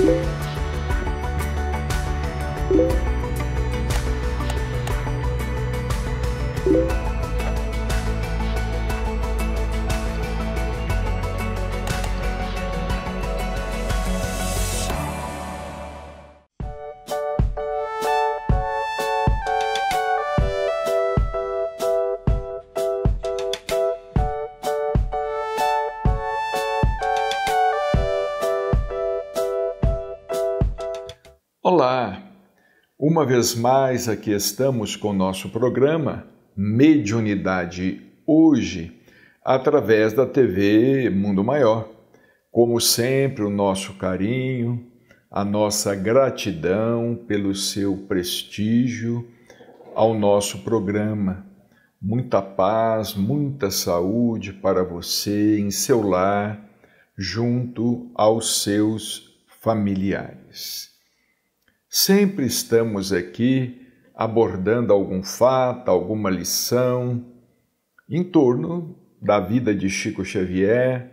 Bye. Uma vez mais, aqui estamos com nosso programa Mediunidade Hoje, através da TV Mundo Maior. Como sempre, o nosso carinho, a nossa gratidão pelo seu prestígio ao nosso programa. Muita paz, muita saúde para você em seu lar, junto aos seus familiares. Sempre estamos aqui abordando algum fato, alguma lição em torno da vida de Chico Xavier,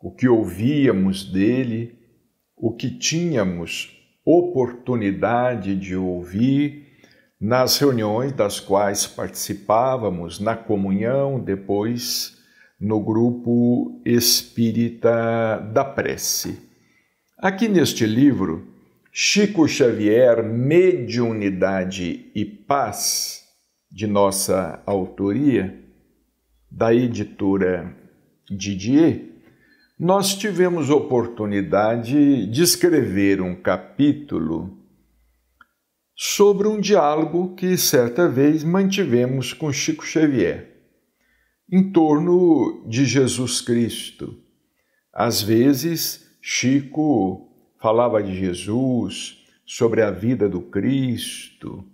o que ouvíamos dele, o que tínhamos oportunidade de ouvir nas reuniões das quais participávamos, na comunhão, depois no grupo espírita da prece. Aqui neste livro, Chico Xavier, Mediunidade e Paz, de nossa autoria, da editora Didier, nós tivemos oportunidade de escrever um capítulo sobre um diálogo que certa vez mantivemos com Chico Xavier, em torno de Jesus Cristo. Às vezes, Chico falava de Jesus, sobre a vida do Cristo.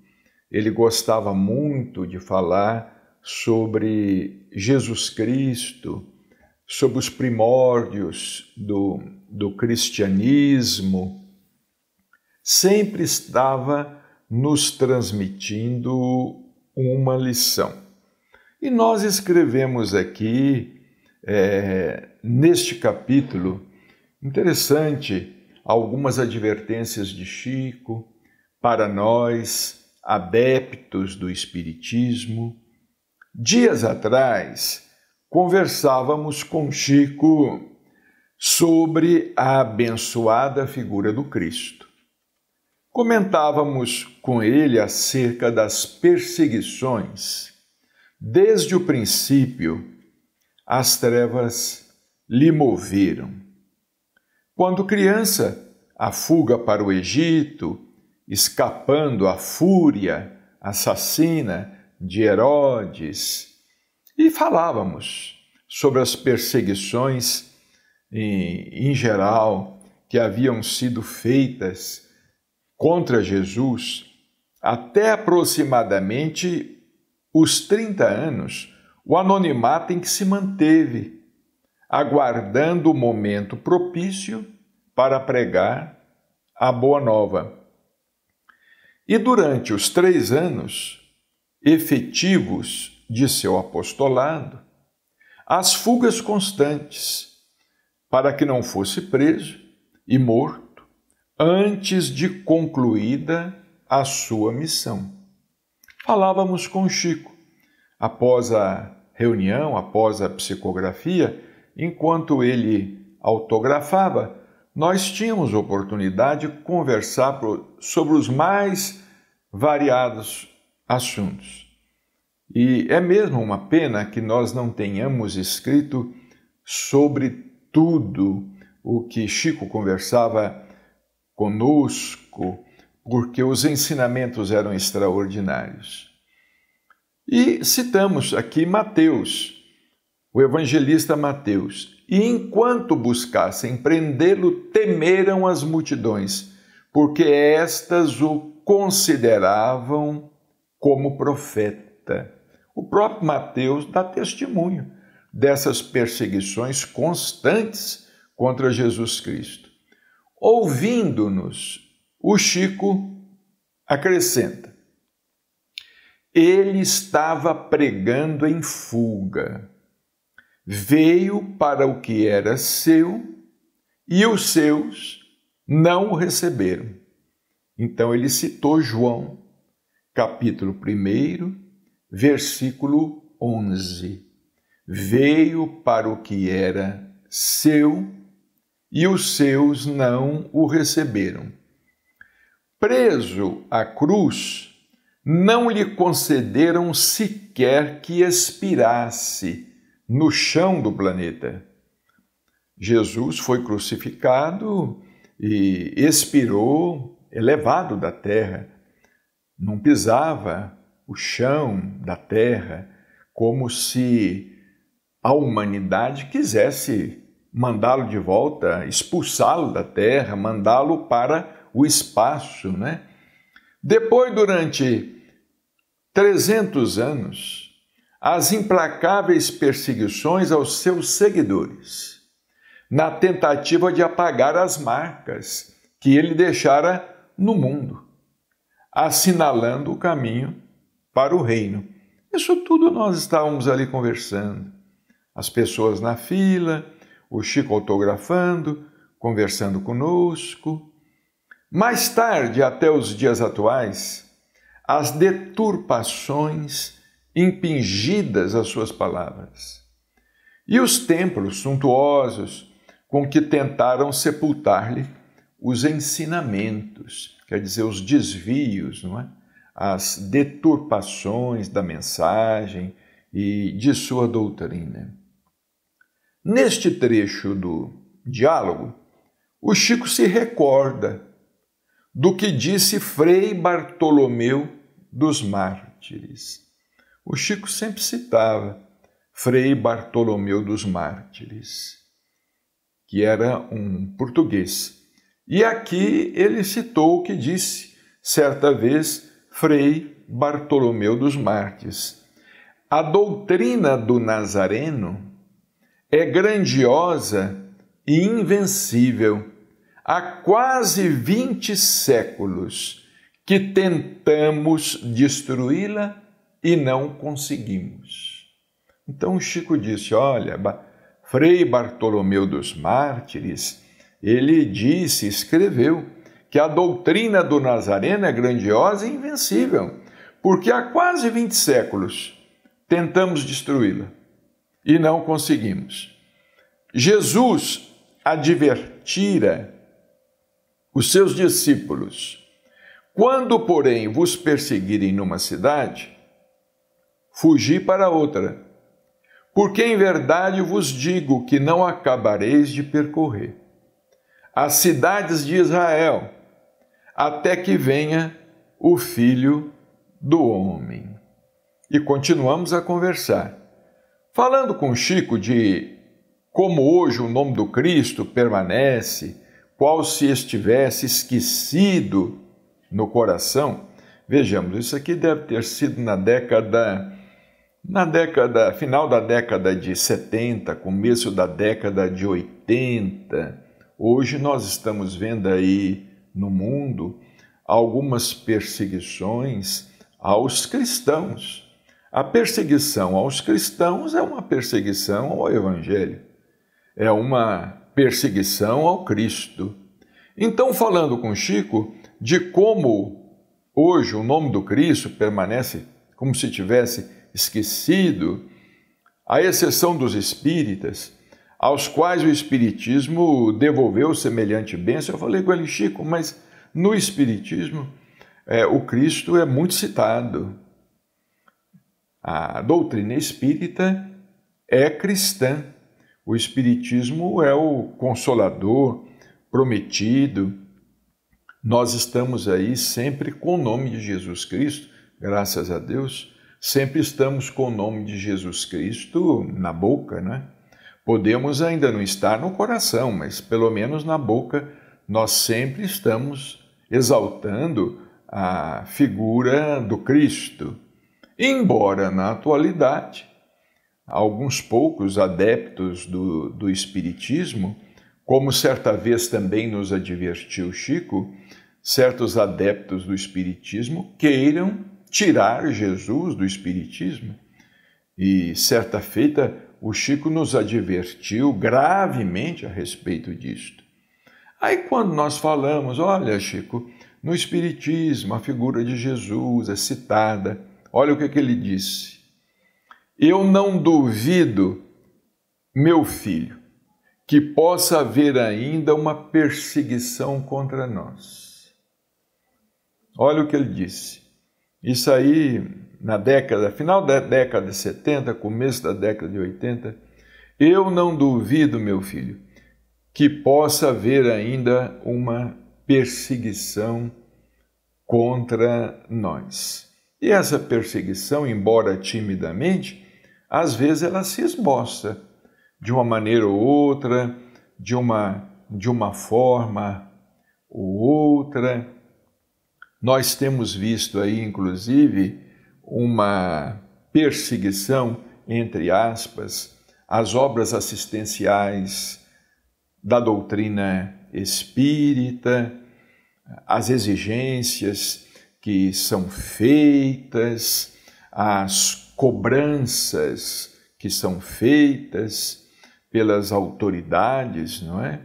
Ele gostava muito de falar sobre Jesus Cristo, sobre os primórdios do, do cristianismo. Sempre estava nos transmitindo uma lição. E nós escrevemos aqui, é, neste capítulo, interessante, algumas advertências de Chico para nós, adeptos do Espiritismo. Dias atrás, conversávamos com Chico sobre a abençoada figura do Cristo. Comentávamos com ele acerca das perseguições. Desde o princípio, as trevas lhe moveram quando criança, a fuga para o Egito, escapando à fúria assassina de Herodes, e falávamos sobre as perseguições em, em geral que haviam sido feitas contra Jesus até aproximadamente os 30 anos, o anonimato em que se manteve aguardando o momento propício para pregar a Boa Nova. E durante os três anos efetivos de seu apostolado, as fugas constantes, para que não fosse preso e morto antes de concluída a sua missão. Falávamos com Chico após a reunião, após a psicografia, Enquanto ele autografava, nós tínhamos oportunidade de conversar sobre os mais variados assuntos. E é mesmo uma pena que nós não tenhamos escrito sobre tudo o que Chico conversava conosco, porque os ensinamentos eram extraordinários. E citamos aqui Mateus, o evangelista Mateus. E enquanto buscassem prendê-lo, temeram as multidões, porque estas o consideravam como profeta. O próprio Mateus dá testemunho dessas perseguições constantes contra Jesus Cristo. Ouvindo-nos, o Chico acrescenta: ele estava pregando em fuga veio para o que era seu e os seus não o receberam. Então ele citou João, capítulo 1, versículo 11. Veio para o que era seu e os seus não o receberam. Preso à cruz, não lhe concederam sequer que expirasse no chão do planeta. Jesus foi crucificado e expirou, elevado é da terra. Não pisava o chão da terra como se a humanidade quisesse mandá-lo de volta, expulsá-lo da terra, mandá-lo para o espaço, né? Depois, durante 300 anos, as implacáveis perseguições aos seus seguidores, na tentativa de apagar as marcas que ele deixara no mundo, assinalando o caminho para o reino. Isso tudo nós estávamos ali conversando. As pessoas na fila, o Chico autografando, conversando conosco. Mais tarde, até os dias atuais, as deturpações impingidas as suas palavras. E os templos suntuosos com que tentaram sepultar-lhe os ensinamentos, quer dizer, os desvios, não é? as deturpações da mensagem e de sua doutrina. Neste trecho do diálogo, o Chico se recorda do que disse Frei Bartolomeu dos Mártires. O Chico sempre citava Frei Bartolomeu dos Mártires, que era um português. E aqui ele citou o que disse certa vez Frei Bartolomeu dos Mártires. A doutrina do Nazareno é grandiosa e invencível. Há quase 20 séculos que tentamos destruí-la e não conseguimos. Então Chico disse: Olha, Frei Bartolomeu dos Mártires, ele disse, escreveu, que a doutrina do Nazareno é grandiosa e invencível, porque há quase 20 séculos tentamos destruí-la e não conseguimos. Jesus advertira os seus discípulos: quando, porém, vos perseguirem numa cidade, fugi para outra. Porque em verdade vos digo que não acabareis de percorrer as cidades de Israel, até que venha o filho do homem. E continuamos a conversar. Falando com Chico de como hoje o nome do Cristo permanece, qual se estivesse esquecido no coração, vejamos, isso aqui deve ter sido na década na década, final da década de 70, começo da década de 80, hoje nós estamos vendo aí no mundo algumas perseguições aos cristãos. A perseguição aos cristãos é uma perseguição ao evangelho. É uma perseguição ao Cristo. Então, falando com Chico de como hoje o nome do Cristo permanece como se tivesse esquecido, à exceção dos espíritas, aos quais o Espiritismo devolveu semelhante bênção. Eu falei com ele, Chico, mas no Espiritismo é, o Cristo é muito citado. A doutrina espírita é cristã. O Espiritismo é o consolador prometido. Nós estamos aí sempre com o nome de Jesus Cristo, graças a Deus sempre estamos com o nome de Jesus Cristo na boca, né? Podemos ainda não estar no coração, mas pelo menos na boca nós sempre estamos exaltando a figura do Cristo. Embora na atualidade alguns poucos adeptos do, do Espiritismo, como certa vez também nos advertiu Chico, certos adeptos do Espiritismo queiram tirar Jesus do Espiritismo. E certa feita, o Chico nos advertiu gravemente a respeito disto. Aí, quando nós falamos, olha, Chico, no Espiritismo a figura de Jesus é citada, olha o que, é que ele disse. Eu não duvido, meu filho, que possa haver ainda uma perseguição contra nós. Olha o que ele disse. Isso aí, na década, final da década de 70, começo da década de 80, eu não duvido, meu filho, que possa haver ainda uma perseguição contra nós. E essa perseguição, embora timidamente, às vezes ela se esboça de uma maneira ou outra, de uma, de uma forma ou outra nós temos visto aí, inclusive, uma perseguição, entre aspas, às obras assistenciais da doutrina espírita, às exigências que são feitas, às cobranças que são feitas pelas autoridades, não é?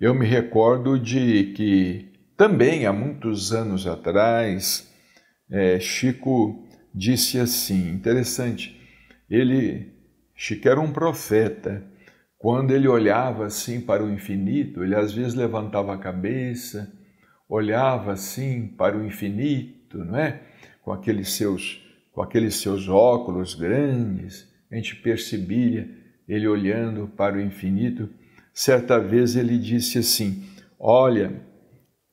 Eu me recordo de que também, há muitos anos atrás, é, Chico disse assim: interessante, ele, Chico era um profeta. Quando ele olhava assim para o infinito, ele às vezes levantava a cabeça, olhava assim para o infinito, não é? Com aqueles seus, com aqueles seus óculos grandes, a gente percebia ele olhando para o infinito. Certa vez ele disse assim: Olha,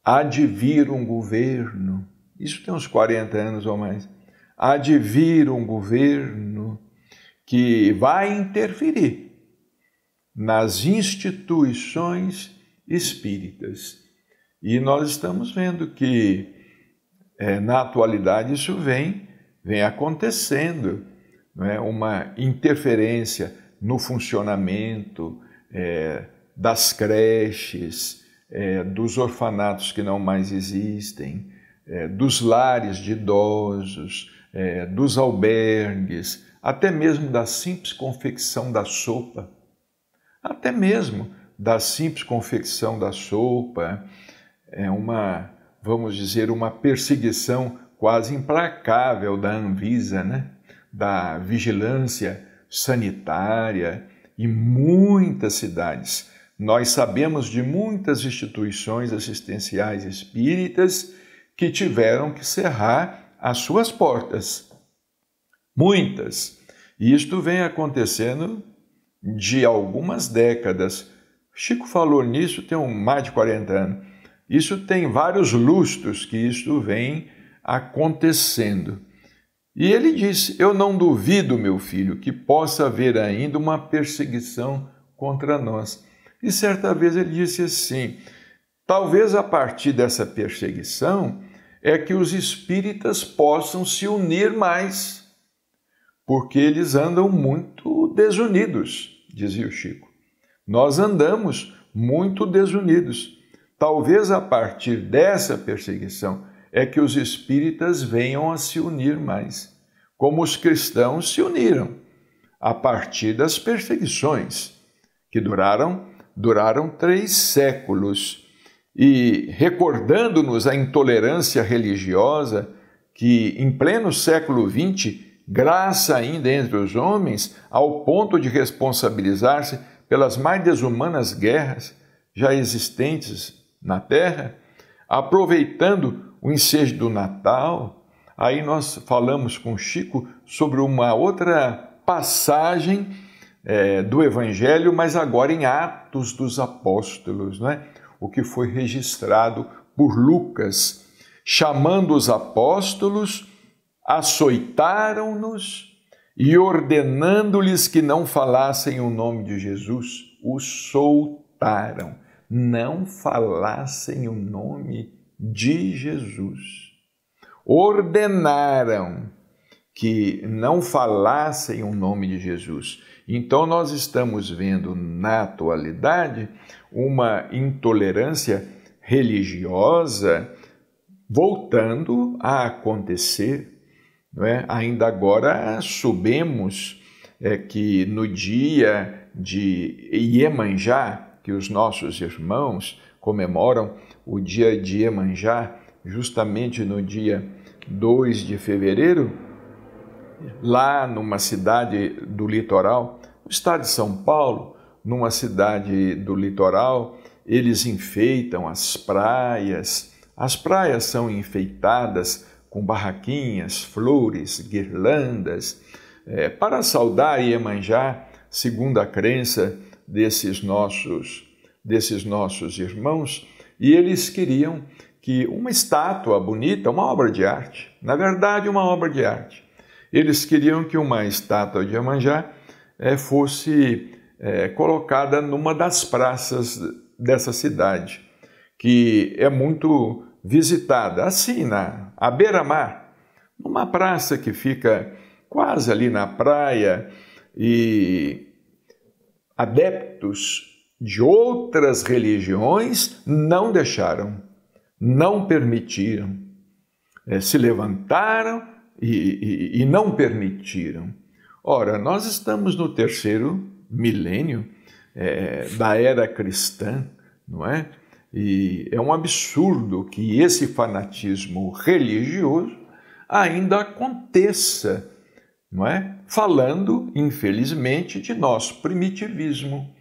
há de vir um governo, isso tem uns 40 anos ou mais, há de vir um governo que vai interferir nas instituições espíritas. E nós estamos vendo que, é, na atualidade, isso vem, vem acontecendo, não é? uma interferência no funcionamento é, das creches, é, dos orfanatos que não mais existem, é, dos lares de idosos, é, dos albergues, até mesmo da simples confecção da sopa, até mesmo da simples confecção da sopa, é uma, vamos dizer, uma perseguição quase implacável da Anvisa, né? da vigilância sanitária, e muitas cidades nós sabemos de muitas instituições assistenciais espíritas que tiveram que cerrar as suas portas. Muitas. E isto vem acontecendo de algumas décadas. Chico falou nisso tem um, mais de 40 anos. Isso tem vários lustros que isto vem acontecendo. E ele disse: Eu não duvido, meu filho, que possa haver ainda uma perseguição contra nós. E certa vez ele disse assim: talvez a partir dessa perseguição é que os espíritas possam se unir mais, porque eles andam muito desunidos, dizia o Chico. Nós andamos muito desunidos. Talvez a partir dessa perseguição é que os espíritas venham a se unir mais, como os cristãos se uniram, a partir das perseguições, que duraram duraram três séculos. E recordando-nos a intolerância religiosa que, em pleno século XX, graça ainda entre os homens, ao ponto de responsabilizar-se pelas mais desumanas guerras já existentes na Terra, aproveitando o ensejo do Natal, aí nós falamos com Chico sobre uma outra passagem é, do Evangelho, mas agora em Atos dos Apóstolos, não é? o que foi registrado por Lucas. Chamando os apóstolos, açoitaram-nos e ordenando-lhes que não falassem o nome de Jesus, os soltaram. Não falassem o nome de Jesus. Ordenaram que não falassem o nome de Jesus. Então, nós estamos vendo na atualidade uma intolerância religiosa voltando a acontecer. Não é? Ainda agora sabemos é, que no dia de Iemanjá, que os nossos irmãos comemoram o dia de Iemanjá, justamente no dia 2 de fevereiro, lá numa cidade do litoral, o estado de São Paulo, numa cidade do litoral, eles enfeitam as praias. As praias são enfeitadas com barraquinhas, flores, guirlandas, é, para saudar Iemanjá, segundo a crença desses nossos, desses nossos irmãos, e eles queriam que uma estátua bonita, uma obra de arte, na verdade, uma obra de arte, eles queriam que uma estátua de Iemanjá é, fosse é, colocada numa das praças dessa cidade, que é muito visitada, assim, na, à beira-mar, numa praça que fica quase ali na praia, e adeptos de outras religiões não deixaram, não permitiram. É, se levantaram e, e, não permitiram. Ora, nós estamos no terceiro milênio é, da era cristã, não é? E é um absurdo que esse fanatismo religioso ainda aconteça, não é? Falando, infelizmente, de nosso primitivismo.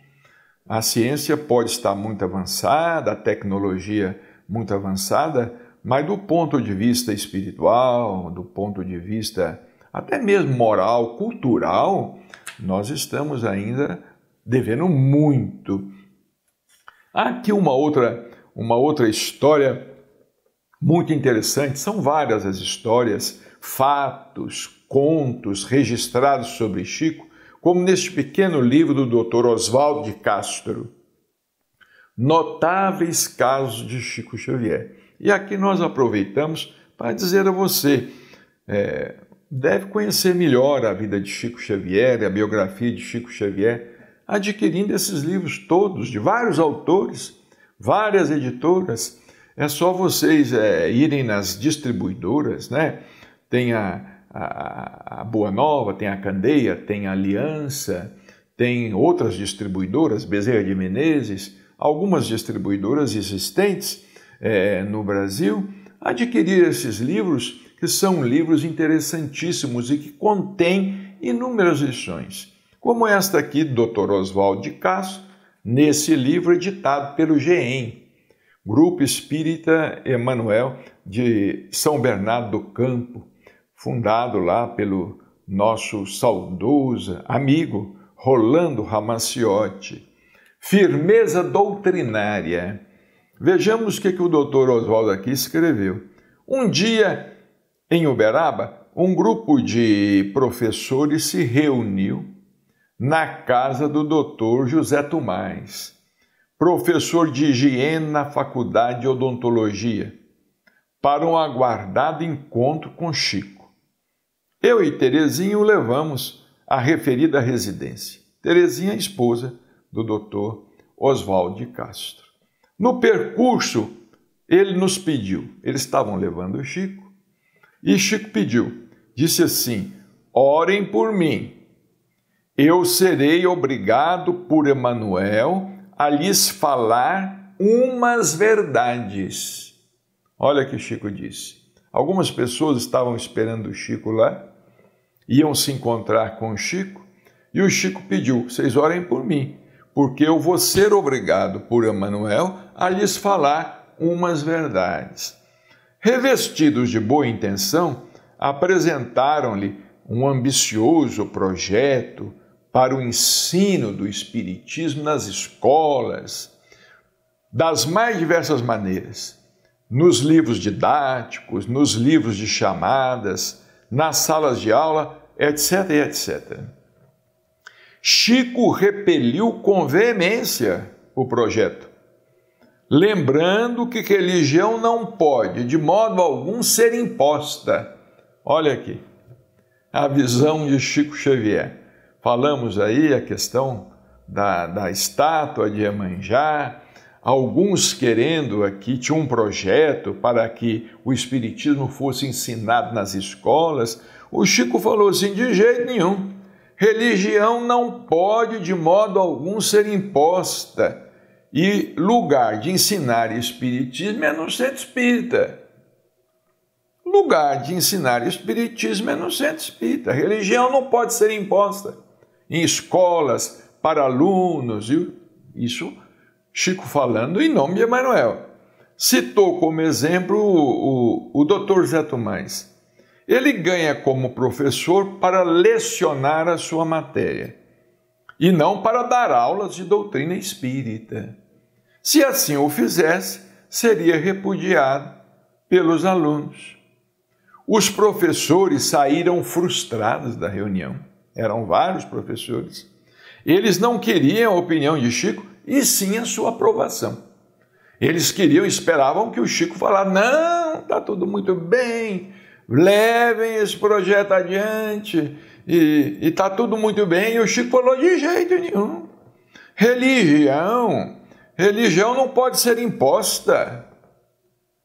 A ciência pode estar muito avançada, a tecnologia muito avançada, mas do ponto de vista espiritual, do ponto de vista até mesmo moral, cultural, nós estamos ainda devendo muito. Há aqui uma outra, uma outra história muito interessante, são várias as histórias, fatos, contos registrados sobre Chico, como neste pequeno livro do Dr. Oswaldo de Castro. Notáveis casos de Chico Xavier. E aqui nós aproveitamos para dizer a você: é, deve conhecer melhor a vida de Chico Xavier, a biografia de Chico Xavier, adquirindo esses livros todos, de vários autores, várias editoras. É só vocês é, irem nas distribuidoras, né? Tem a, a, a, Boa Nova, tem a Candeia, tem a Aliança, tem outras distribuidoras, Bezerra de Menezes, algumas distribuidoras existentes é, no Brasil, adquirir esses livros, que são livros interessantíssimos e que contêm inúmeras lições, como esta aqui, Dr. Oswald de Castro, nesse livro editado pelo GEM, Grupo Espírita Emanuel de São Bernardo do Campo, fundado lá pelo nosso saudoso amigo Rolando Ramaciotti Firmeza doutrinária Vejamos o que, que o doutor Oswaldo aqui escreveu. Um dia, em Uberaba, um grupo de professores se reuniu na casa do doutor José Tomás, professor de higiene na Faculdade de Odontologia, para um aguardado encontro com Chico. Eu e Terezinha o levamos à referida residência. Terezinha esposa do doutor Oswaldo de Castro. No percurso, ele nos pediu, eles estavam levando o Chico, e Chico pediu, disse assim: Orem por mim, eu serei obrigado por Emanuel a lhes falar umas verdades. Olha o que Chico disse. Algumas pessoas estavam esperando o Chico lá, iam se encontrar com o Chico, e o Chico pediu: Vocês orem por mim, porque eu vou ser obrigado por Emanuel a lhes falar umas verdades. Revestidos de boa intenção, apresentaram-lhe um ambicioso projeto para o ensino do Espiritismo nas escolas, das mais diversas maneiras, nos livros didáticos, nos livros de chamadas, nas salas de aula, etc, etc. Chico repeliu com veemência o projeto, lembrando que religião não pode, de modo algum, ser imposta. Olha aqui, a visão de Chico Xavier. Falamos aí a questão da, da estátua de Emanjá, alguns querendo aqui, tinha um projeto para que o Espiritismo fosse ensinado nas escolas. O Chico falou assim: de jeito nenhum religião não pode de modo algum ser imposta. E lugar de ensinar espiritismo é no centro espírita. Lugar de ensinar espiritismo é no centro espírita. religião não pode ser imposta em escolas, para alunos, isso Chico falando em nome de Emanuel. Citou como exemplo o, o, o doutor Zé Tomás ele ganha como professor para lecionar a sua matéria e não para dar aulas de doutrina espírita. Se assim o fizesse, seria repudiado pelos alunos. Os professores saíram frustrados da reunião. Eram vários professores. Eles não queriam a opinião de Chico e sim a sua aprovação. Eles queriam, esperavam que o Chico falasse: não, está tudo muito bem, levem esse projeto adiante e está tudo muito bem. E o Chico falou: de jeito nenhum. Religião, religião não pode ser imposta.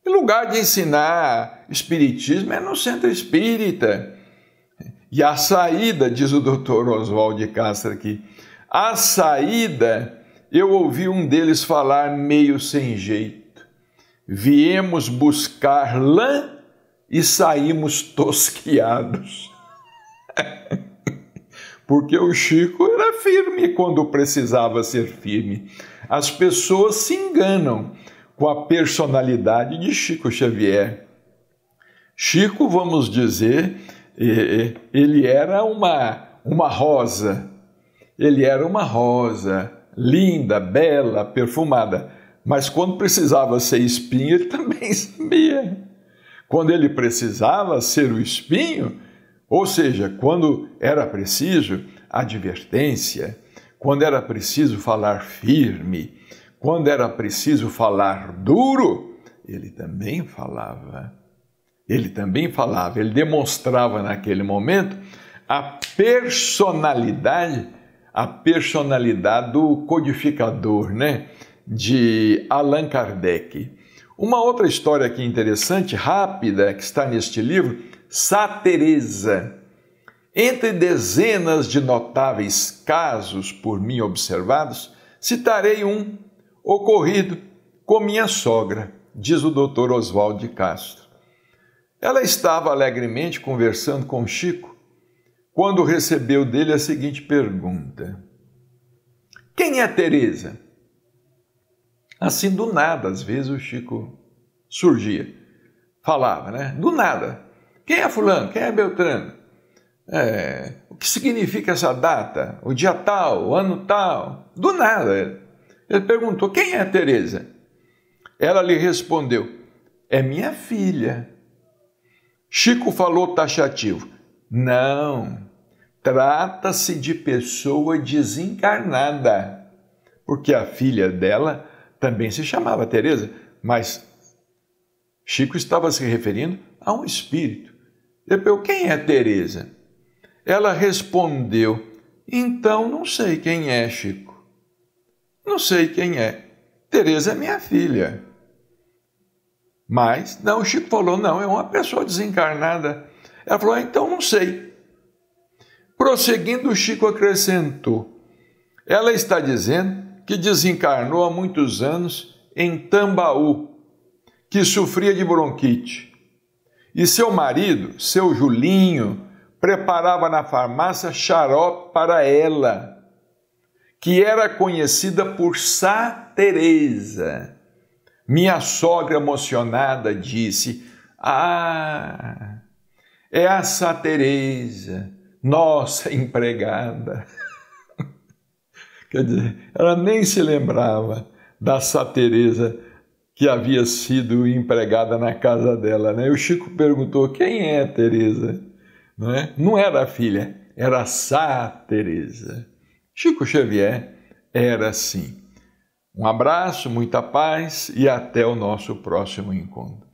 Em lugar de ensinar espiritismo é no centro espírita. E a saída, diz o doutor Oswald de Castro aqui, a saída, eu ouvi um deles falar meio sem jeito. Viemos buscar lã e saímos tosquiados. Porque o Chico era firme quando precisava ser firme. As pessoas se enganam com a personalidade de Chico Xavier. Chico, vamos dizer, eh, eh, ele era uma, uma rosa. Ele era uma rosa, linda, bela, perfumada. Mas quando precisava ser espinho, ele também sabia. Quando ele precisava ser o espinho, ou seja, quando era preciso advertência, quando era preciso falar firme, quando era preciso falar duro, ele também falava. Ele também falava, ele demonstrava naquele momento a personalidade, a personalidade do codificador, né, de Allan Kardec. Uma outra história aqui interessante, rápida, que está neste livro, Sá Teresa. Entre dezenas de notáveis casos por mim observados, citarei um ocorrido com minha sogra, diz o Dr. Oswaldo de Castro. Ela estava alegremente conversando com Chico quando recebeu dele a seguinte pergunta: Quem é Teresa? Assim, do nada, às vezes o Chico surgia, falava, né? Do nada. Quem é Fulano? Quem é Beltrano? É, o que significa essa data? O dia tal, o ano tal? Do nada. Ele, ele perguntou: Quem é Teresa? Ela lhe respondeu: É minha filha. Chico falou taxativo: Não, trata-se de pessoa desencarnada, porque a filha dela também se chamava Teresa, mas Chico estava se referindo a um espírito. Depois, quem é Teresa? Ela respondeu: Então não sei quem é, Chico. Não sei quem é. Teresa é minha filha. Mas não, Chico falou: "Não, é uma pessoa desencarnada". Ela falou: ah, "Então não sei". Prosseguindo, Chico acrescentou: "Ela está dizendo que desencarnou há muitos anos em Tambaú, que sofria de bronquite. E seu marido, seu Julinho, preparava na farmácia xarope para ela, que era conhecida por Sá Teresa. Minha sogra emocionada disse: "Ah, é a Sá Teresa, nossa empregada." Quer dizer, ela nem se lembrava da Sá Teresa que havia sido empregada na casa dela. Né? E o Chico perguntou: quem é a Teresa? Não, é? não era a filha, era a Sá Teresa. Chico Xavier era assim. Um abraço, muita paz e até o nosso próximo encontro.